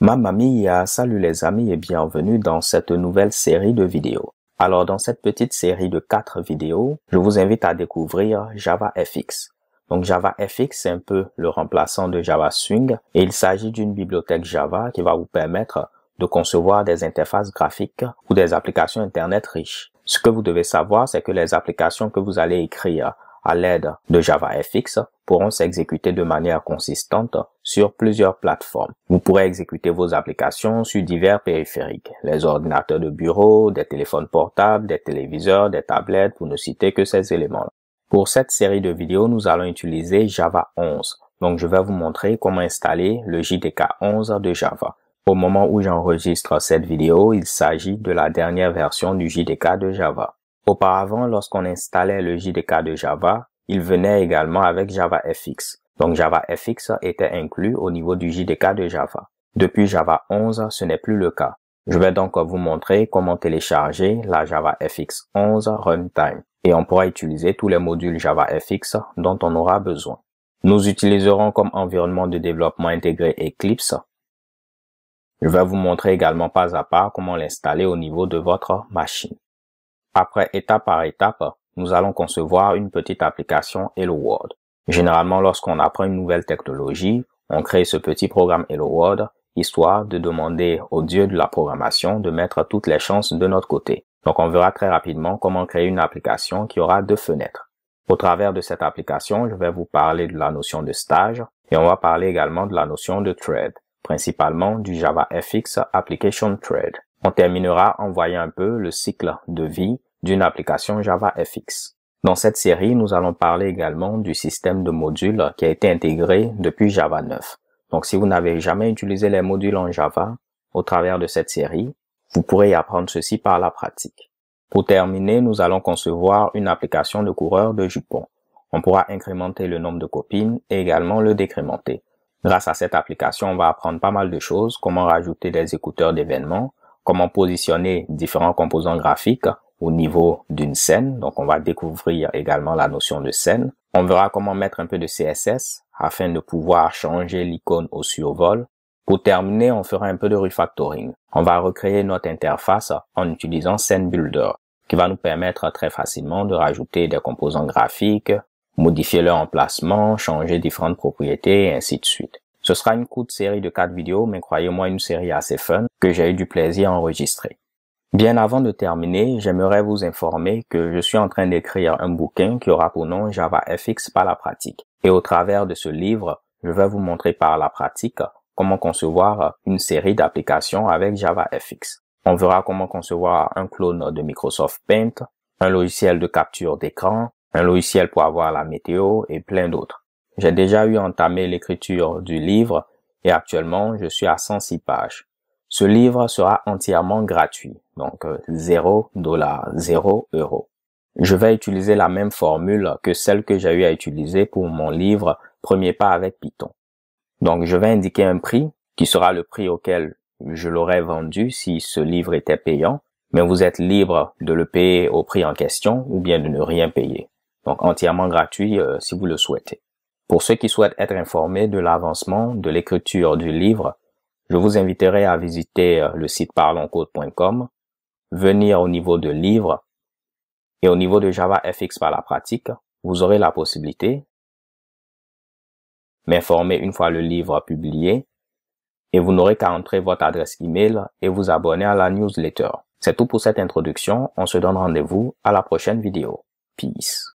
Mamma Mia, salut les amis et bienvenue dans cette nouvelle série de vidéos. Alors dans cette petite série de 4 vidéos, je vous invite à découvrir JavaFX. Donc JavaFX, c'est un peu le remplaçant de Java Swing et il s'agit d'une bibliothèque Java qui va vous permettre de concevoir des interfaces graphiques ou des applications Internet riches. Ce que vous devez savoir, c'est que les applications que vous allez écrire à l'aide de JavaFX pourront s'exécuter de manière consistante sur plusieurs plateformes. Vous pourrez exécuter vos applications sur divers périphériques, les ordinateurs de bureau, des téléphones portables, des téléviseurs, des tablettes, vous ne citez que ces éléments Pour cette série de vidéos, nous allons utiliser Java 11. Donc, je vais vous montrer comment installer le JDK 11 de Java. Au moment où j'enregistre cette vidéo, il s'agit de la dernière version du JDK de Java. Auparavant, lorsqu'on installait le JDK de Java, il venait également avec JavaFX. Donc JavaFX était inclus au niveau du JDK de Java. Depuis Java 11, ce n'est plus le cas. Je vais donc vous montrer comment télécharger la JavaFX 11 Runtime et on pourra utiliser tous les modules JavaFX dont on aura besoin. Nous utiliserons comme environnement de développement intégré Eclipse. Je vais vous montrer également pas à pas comment l'installer au niveau de votre machine. Après étape par étape, nous allons concevoir une petite application Hello World. Généralement, lorsqu'on apprend une nouvelle technologie, on crée ce petit programme Hello World, histoire de demander au dieu de la programmation de mettre toutes les chances de notre côté. Donc on verra très rapidement comment créer une application qui aura deux fenêtres. Au travers de cette application, je vais vous parler de la notion de stage et on va parler également de la notion de thread, principalement du JavaFX Application Thread. On terminera en voyant un peu le cycle de vie d'une application Java FX. Dans cette série, nous allons parler également du système de modules qui a été intégré depuis Java 9. Donc si vous n'avez jamais utilisé les modules en Java au travers de cette série, vous pourrez y apprendre ceci par la pratique. Pour terminer, nous allons concevoir une application de coureur de jupons. On pourra incrémenter le nombre de copines et également le décrémenter. Grâce à cette application, on va apprendre pas mal de choses, comment rajouter des écouteurs d'événements, comment positionner différents composants graphiques au niveau d'une scène. Donc, on va découvrir également la notion de scène. On verra comment mettre un peu de CSS afin de pouvoir changer l'icône au survol. Pour terminer, on fera un peu de refactoring. On va recréer notre interface en utilisant Scene Builder qui va nous permettre très facilement de rajouter des composants graphiques, modifier leur emplacement, changer différentes propriétés et ainsi de suite. Ce sera une courte série de quatre vidéos, mais croyez-moi une série assez fun que j'ai eu du plaisir à enregistrer. Bien avant de terminer, j'aimerais vous informer que je suis en train d'écrire un bouquin qui aura pour nom Java FX par la pratique. Et au travers de ce livre, je vais vous montrer par la pratique comment concevoir une série d'applications avec Java FX. On verra comment concevoir un clone de Microsoft Paint, un logiciel de capture d'écran, un logiciel pour avoir la météo et plein d'autres. J'ai déjà eu entamé l'écriture du livre et actuellement je suis à 106 pages. Ce livre sera entièrement gratuit, donc 0 euh, dollars, 0 euros. Je vais utiliser la même formule que celle que j'ai eu à utiliser pour mon livre Premier pas avec Python. Donc je vais indiquer un prix qui sera le prix auquel je l'aurais vendu si ce livre était payant, mais vous êtes libre de le payer au prix en question ou bien de ne rien payer. Donc entièrement gratuit euh, si vous le souhaitez. Pour ceux qui souhaitent être informés de l'avancement de l'écriture du livre, je vous inviterai à visiter euh, le site parloncode.com, venir au niveau de livre et au niveau de Java FX par la pratique, vous aurez la possibilité m'informer une fois le livre publié et vous n'aurez qu'à entrer votre adresse email et vous abonner à la newsletter. C'est tout pour cette introduction. On se donne rendez-vous à la prochaine vidéo. Peace.